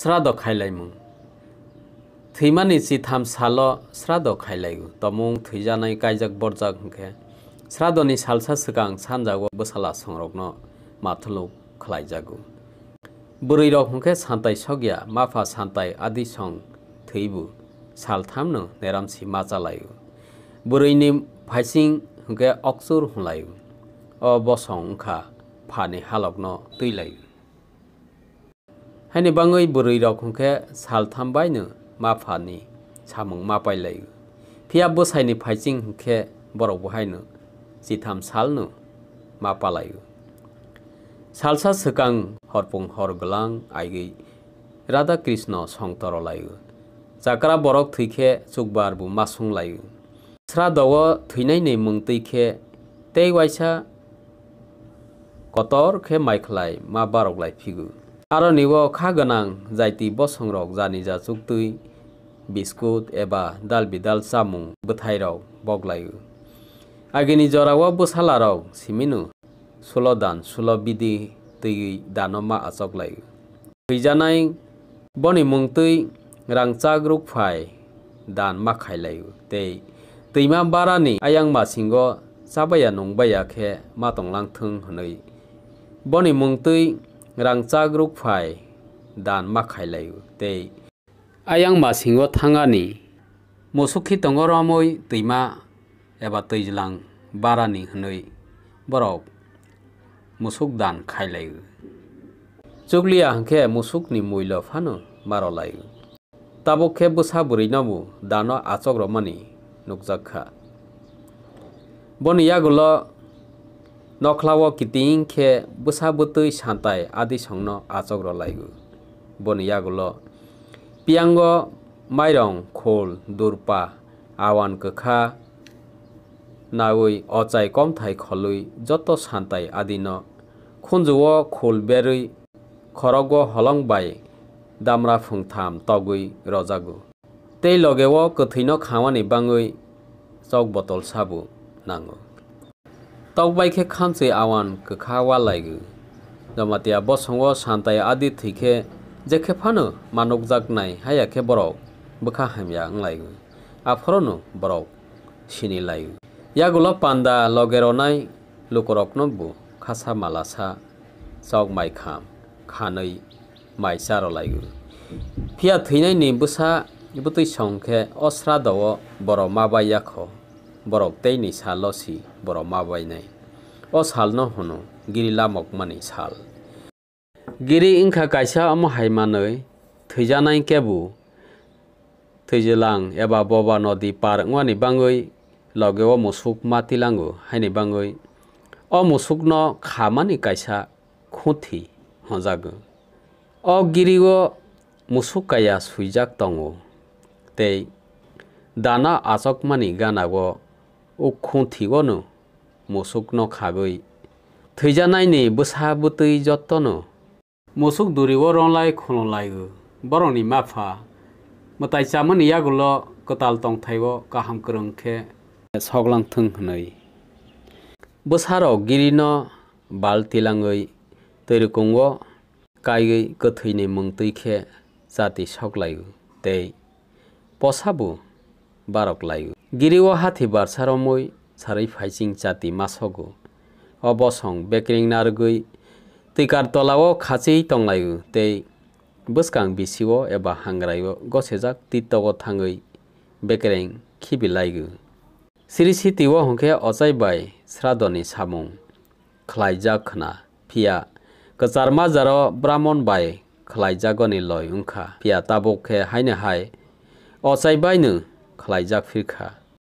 শ্রাদ্ধ খাইলাইমু থৈমানি চি থাম সাল শ্রাদ্ধ খাইলাইগু তমুং থৈজানাই কাইজাক বরজাক হংখে শ্রাদ্ধনি সালসা সিগাং সানজাগু বসালা সংরগ্ন মাথলু খালাইজাগু বুড়ি রক হংখে সান্তাই সগিয়া মাফা সান্তাই আদি সং থৈবু সালথামনো নেরামসি মাজালায়ু বুড়িনি ফাইসিং হংখে অকচুর হুলায়ু অ বসং হংখা ফানি হালগ্ন তৈলায়ু है नबै बढी रुखे साथ मा फा नि सामङ मा पहिल्यो फिया बसै फाइचिङ हुे बित साल सालसा सालसाङ हरफ हर गलङ आइगि राधा कृष्ण सङतर लग्रा बग तुखे सुकबारु मु स्रा दुना तैखे ते वाइसा कटर खे मल फिगु आर'निबो खा गोनां जायति बसंरक जानिजासुक तुइ बिस्कुट एबा दाल बिदाल सामुं बोथायराव बगलायो आगिनि जरावा बोसालाराव सिमिनु सल' दान सल' बिदि tui danoma asok lai huijanai boni mungtui rangchak ruk phai dan ma khai lai te tuima barani ayang ma singo sabaya nongbaya khe ma tonglang thung hnoi boni mungtui rang cha group phai dan ma khai lai te ayang ma singo thangani mosukhi tongoramoi tuima eba tuijlang barani hnoi borok musuk dan khai lai chuklia hanke musuk ni muilo phano maro lai tabo khe busa buri nabu dano achok romani nukjakha boniya gulo নখলাও কিটিং খে বসা বুতই সাঁতাই আদি সংন আচগ্র লাইগু বনিয়াগুল পিয়াঙ্গ মাইরং খোল দুর্পা আওয়ান কখা নাউই অচাই কমথাই খলুই যত সান্তাই আদিন খুঞ্জুও খোল বেরুই খরগ হলং বাই দামরা ফুংথাম তগুই রজাগু তেই লগেও কথৈন খাওয়ানি বাঙুই চক বটল সাবু নাঙু तब बैखे खानसे आवान कखा वालाग जमातिया बसंग सानताय आदि थीखे जेखे फानो मानक जाकनाय हायाखे बरव बखा हामया आंलायगु आफरनो बरव सिनि लायो यागुला पांदा लगेरनाय लुकरकनबु खासा मालासा चौक माइखाम खानै माइसार लायगु फिया थैनायनि बसा बुतै संखे अस्रा दव बर माबायाखौ borok tei ni salo si borok mabai nai o sal no hono giri lamok mani sal giri inkha kaisa amo hai manoi thijanai kebu thijelang eba boba nodi par ngwani bangoi loge o musuk mati langu haini bangoi o musuk no khamani kaisa khuthi hojagu o giri o musuk kaya suijak tongo tei dana asokmani ganago অক্ষু থিগনো মসুক ন খাবই থৈজানাইনি বসা বুতৈ যত্ন মসুক দূরিও রলাই খনলাইগো বরনি মাফা মতাই চামন ইয়াগুলো কতাল টংথাইব কাহাম করংখে সগলাংথং হনই বসার গিরিন বালতিলাঙই তৈরকঙ্গ কাইগৈ কথৈনি মংতৈখে জাতি সকলাইগো তৈ পসাবো बारक लायो गिरिवा हाथिबार सारमै सारै फाइसिं जाति मासगो अबसं बेक्रिं नारगै तैकार तलाव खाचै तंलायो ते बोसकां बिसिव एबा हांग्रायो गसेजाक तितव थाङै बेक्रें खिबिलायगो सिरि सितिव हंखे अजायबाय श्रादनि सामुं ख्लायजा खोना फिया कचारमा जार ब्राह्मण बाय ख्लायजागनि लय उंखा फिया ताबखे हायनो हाय अजायबायनो खलाइजाक फिरखा